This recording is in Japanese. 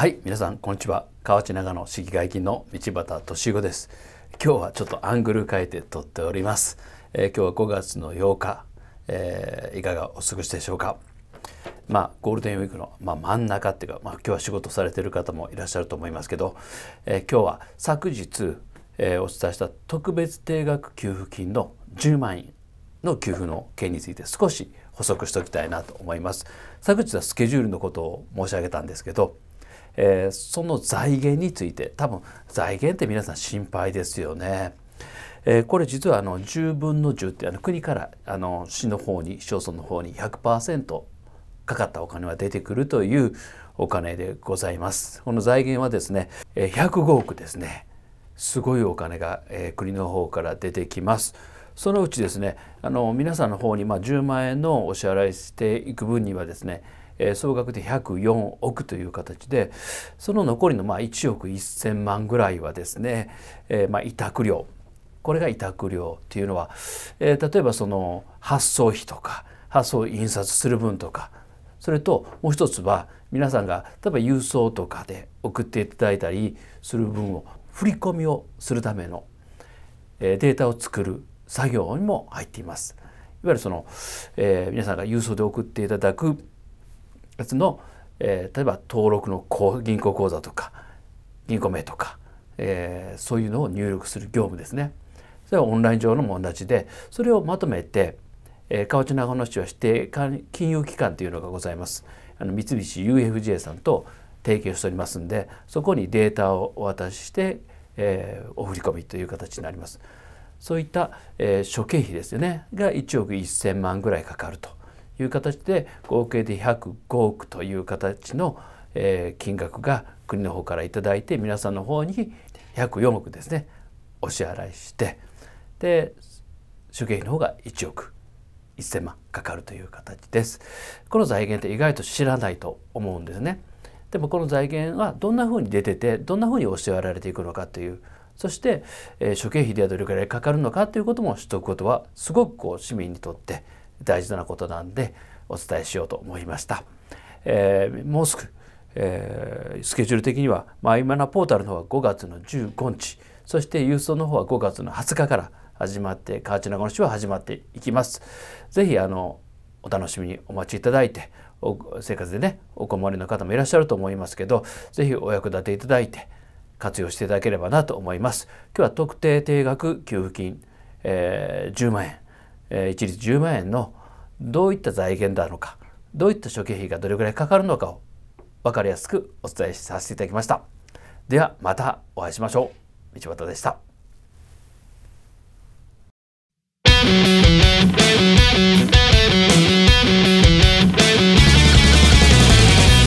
はい皆さんこんにちは河内長野市議会議員の道端俊吾です今日はちょっとアングル変えて撮っております、えー、今日は5月の8日、えー、いかがお過ごしでしょうかまあ、ゴールデンウィークの、まあ、真ん中っていうか、まあ、今日は仕事されてる方もいらっしゃると思いますけど、えー、今日は昨日、えー、お伝えした特別定額給付金の10万円の給付の件について少し補足しておきたいなと思います。昨日はスケジュールのことを申し上げたんですけどえー、その財源について多分財源って皆さん心配ですよね。えー、これ実はあの10分の10ってあの国からあの市の方に市町村の方に100%かかったお金は出てくるというお金でございます。この財源はですね105億ですね。すごいお金が、えー、国の方から出てきます。そのうちですねあの皆さんの方にまあ10万円のお支払いしていく分にはですねえー、総額で104億という形でその残りのまあ1億1,000万ぐらいはですね、えー、まあ委託料これが委託料っていうのは、えー、例えばその発送費とか発送印刷する分とかそれともう一つは皆さんが例えば郵送とかで送っていただいたりする分を振り込みをするためのデータを作る作業にも入っています。いわゆるその、えー、皆さんが郵送で送っていただく別の、えー、例えば登録の銀行口座とか銀行名とか、えー、そういうのを入力する業務ですね。それはオンライン上のも同じでそれをまとめて、えー、河内長野市は指定金融機関というのがございます。あの三菱 UFJ さんと提携しておりますんでそこにデータをお渡しして、えー、お振り込みという形になります。そういった、えー、諸経費ですよねが1億1,000万ぐらいかかるという形で合計で105億という形の、え金額が国の方から頂いて皆さんの方に104億ですねお支払いしてで諸経費の方が1億1,000万かかるという形です。この財源って意外と知らないと思うんですね。でもこの財源はどんな風に出ててどんな風にお支払われていくのかというそして、えー、諸経費ではどれくらいかかるのかということも知っておくことはすごくこう市民にとって大事なことなんでお伝えしようと思いました。えー、もうすぐ、えー、スケジュール的にはマイマナポータルの方は5月の15日そして郵送の方は5月の20日から始まって河内長野市は始まっていきます。ぜひあのお楽しみにお待ちいただいて生活でねお困りの方もいらっしゃると思いますけどぜひお役立ていただいて活用していただければなと思います。今日は特定定額給付金、えー、10万円え一律10万円のどういった財源なのかどういった諸経費がどれぐらいかかるのかを分かりやすくお伝えさせていただきました。ではまたお会いしましょう。道端でした。